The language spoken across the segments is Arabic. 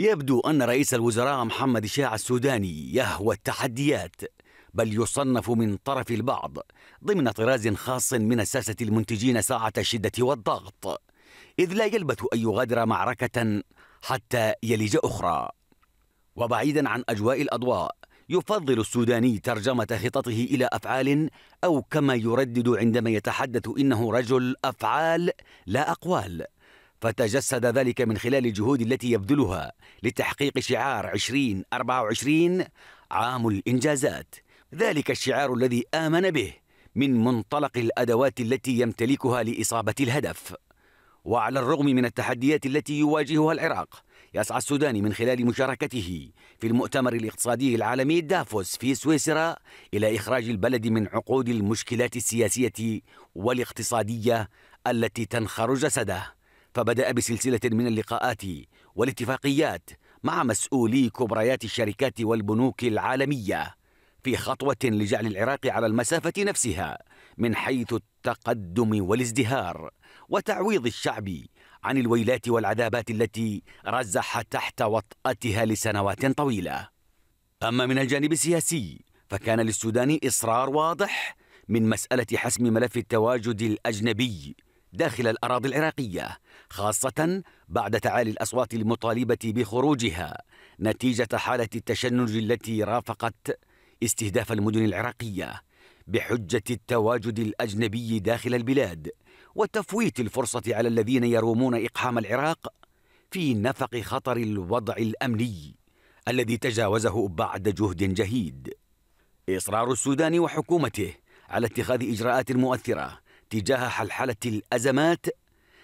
يبدو أن رئيس الوزراء محمد شاع السوداني يهوى التحديات بل يصنف من طرف البعض ضمن طراز خاص من الساسة المنتجين ساعة الشدة والضغط إذ لا يلبث أن يغادر معركة حتى يلج أخرى وبعيدا عن أجواء الأضواء يفضل السوداني ترجمة خططه إلى أفعال أو كما يردد عندما يتحدث إنه رجل أفعال لا أقوال فتجسد ذلك من خلال الجهود التي يبذلها لتحقيق شعار 2024 عام الإنجازات ذلك الشعار الذي آمن به من منطلق الأدوات التي يمتلكها لإصابة الهدف وعلى الرغم من التحديات التي يواجهها العراق يسعى السودان من خلال مشاركته في المؤتمر الاقتصادي العالمي دافوس في سويسرا إلى إخراج البلد من عقود المشكلات السياسية والاقتصادية التي تنخر جسده فبدأ بسلسلة من اللقاءات والاتفاقيات مع مسؤولي كبريات الشركات والبنوك العالمية في خطوة لجعل العراق على المسافة نفسها من حيث التقدم والازدهار وتعويض الشعب عن الويلات والعذابات التي رزح تحت وطأتها لسنوات طويلة. أما من الجانب السياسي فكان للسودان إصرار واضح من مسألة حسم ملف التواجد الأجنبي داخل الأراضي العراقية خاصة بعد تعالي الأصوات المطالبة بخروجها نتيجة حالة التشنج التي رافقت استهداف المدن العراقية بحجة التواجد الأجنبي داخل البلاد وتفويت الفرصة على الذين يرومون إقحام العراق في نفق خطر الوضع الأمني الذي تجاوزه بعد جهد جهيد إصرار السودان وحكومته على اتخاذ إجراءات مؤثرة تجاه حلحله الازمات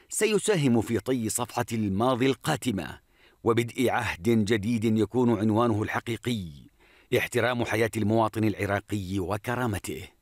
سيساهم في طي صفحه الماضي القاتمه وبدء عهد جديد يكون عنوانه الحقيقي احترام حياه المواطن العراقي وكرامته